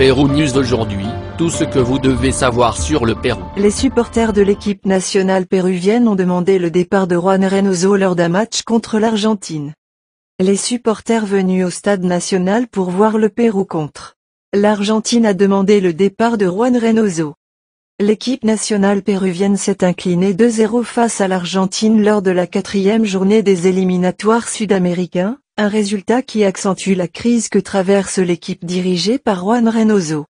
News tout ce que vous devez savoir sur le Pérou. Les supporters de l'équipe nationale péruvienne ont demandé le départ de Juan Reynoso lors d'un match contre l'Argentine. Les supporters venus au stade national pour voir le Pérou contre. L'Argentine a demandé le départ de Juan Reynoso. L'équipe nationale péruvienne s'est inclinée 2-0 face à l'Argentine lors de la quatrième journée des éliminatoires sud-américains, un résultat qui accentue la crise que traverse l'équipe dirigée par Juan Reynoso.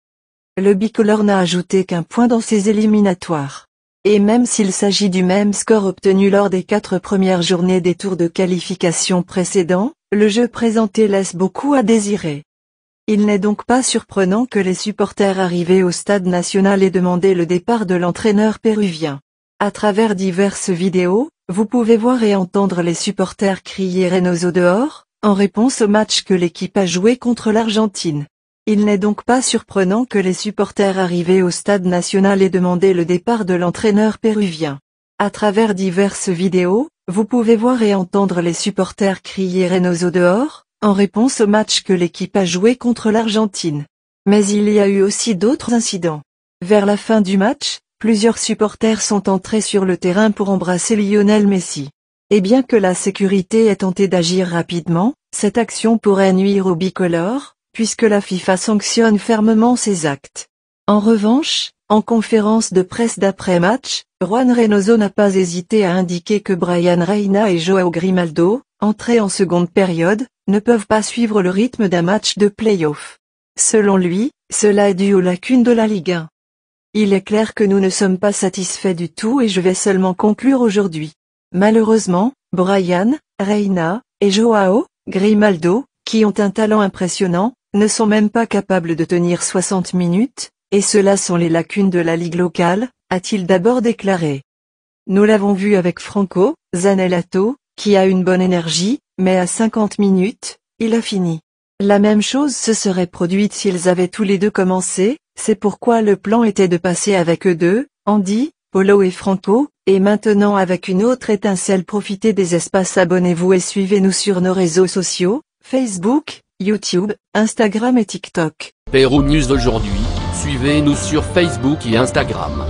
Le bicolore n'a ajouté qu'un point dans ses éliminatoires. Et même s'il s'agit du même score obtenu lors des quatre premières journées des tours de qualification précédents, le jeu présenté laisse beaucoup à désirer. Il n'est donc pas surprenant que les supporters arrivés au stade national aient demandé le départ de l'entraîneur péruvien. À travers diverses vidéos, vous pouvez voir et entendre les supporters crier Reynoso dehors, en réponse au match que l'équipe a joué contre l'Argentine. Il n'est donc pas surprenant que les supporters arrivés au stade national aient demandé le départ de l'entraîneur péruvien. À travers diverses vidéos, vous pouvez voir et entendre les supporters crier Reynoso dehors, en réponse au match que l'équipe a joué contre l'Argentine. Mais il y a eu aussi d'autres incidents. Vers la fin du match, plusieurs supporters sont entrés sur le terrain pour embrasser Lionel Messi. Et bien que la sécurité ait tenté d'agir rapidement, cette action pourrait nuire au bicolore, puisque la FIFA sanctionne fermement ses actes. En revanche, en conférence de presse d'après-match, Juan Reynoso n'a pas hésité à indiquer que Brian Reina et Joao Grimaldo, entrés en seconde période, ne peuvent pas suivre le rythme d'un match de play-off. Selon lui, cela est dû aux lacunes de la Ligue 1. Il est clair que nous ne sommes pas satisfaits du tout et je vais seulement conclure aujourd'hui. Malheureusement, Brian, Reina, et Joao, Grimaldo, qui ont un talent impressionnant, ne sont même pas capables de tenir 60 minutes, et cela sont les lacunes de la Ligue locale, a-t-il d'abord déclaré. Nous l'avons vu avec Franco, Zanellato, qui a une bonne énergie, mais à 50 minutes, il a fini. La même chose se serait produite s'ils avaient tous les deux commencé, c'est pourquoi le plan était de passer avec eux deux, Andy, Polo et Franco, et maintenant avec une autre étincelle profitez des espaces abonnez-vous et suivez-nous sur nos réseaux sociaux, Facebook, YouTube, Instagram et TikTok. Pérou News aujourd'hui, suivez-nous sur Facebook et Instagram.